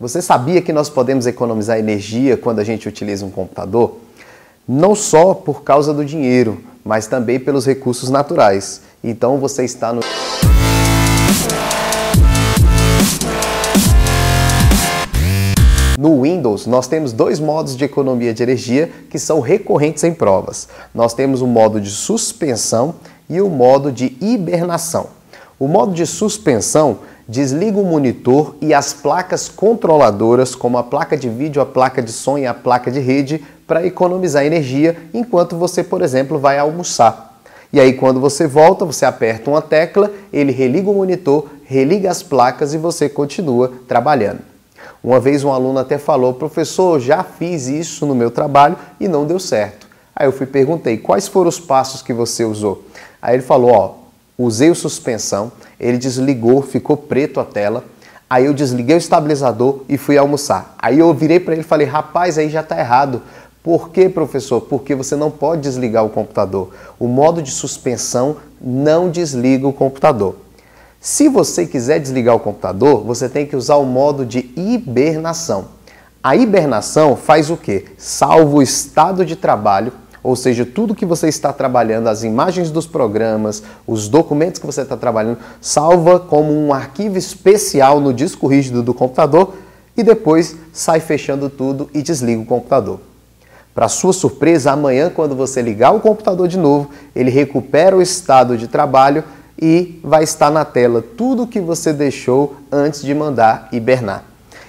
Você sabia que nós podemos economizar energia quando a gente utiliza um computador? Não só por causa do dinheiro, mas também pelos recursos naturais. Então você está no. No Windows, nós temos dois modos de economia de energia que são recorrentes em provas. Nós temos o modo de suspensão e o modo de hibernação. O modo de suspensão desliga o monitor e as placas controladoras, como a placa de vídeo, a placa de som e a placa de rede, para economizar energia enquanto você, por exemplo, vai almoçar. E aí, quando você volta, você aperta uma tecla, ele religa o monitor, religa as placas e você continua trabalhando. Uma vez um aluno até falou, professor, já fiz isso no meu trabalho e não deu certo. Aí eu fui perguntei, quais foram os passos que você usou? Aí ele falou, ó, usei o suspensão, ele desligou, ficou preto a tela. Aí eu desliguei o estabilizador e fui almoçar. Aí eu virei para ele e falei: "Rapaz, aí já está errado. Por que, professor? Porque você não pode desligar o computador. O modo de suspensão não desliga o computador. Se você quiser desligar o computador, você tem que usar o modo de hibernação. A hibernação faz o quê? Salva o estado de trabalho ou seja, tudo que você está trabalhando, as imagens dos programas, os documentos que você está trabalhando, salva como um arquivo especial no disco rígido do computador e depois sai fechando tudo e desliga o computador. Para sua surpresa, amanhã, quando você ligar o computador de novo, ele recupera o estado de trabalho e vai estar na tela tudo o que você deixou antes de mandar hibernar.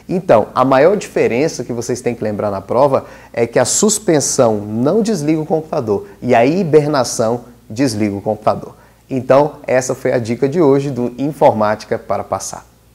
Então, a maior diferença que vocês têm que lembrar na prova é que a suspensão não desliga o computador e a hibernação desliga o computador. Então, essa foi a dica de hoje do Informática para Passar.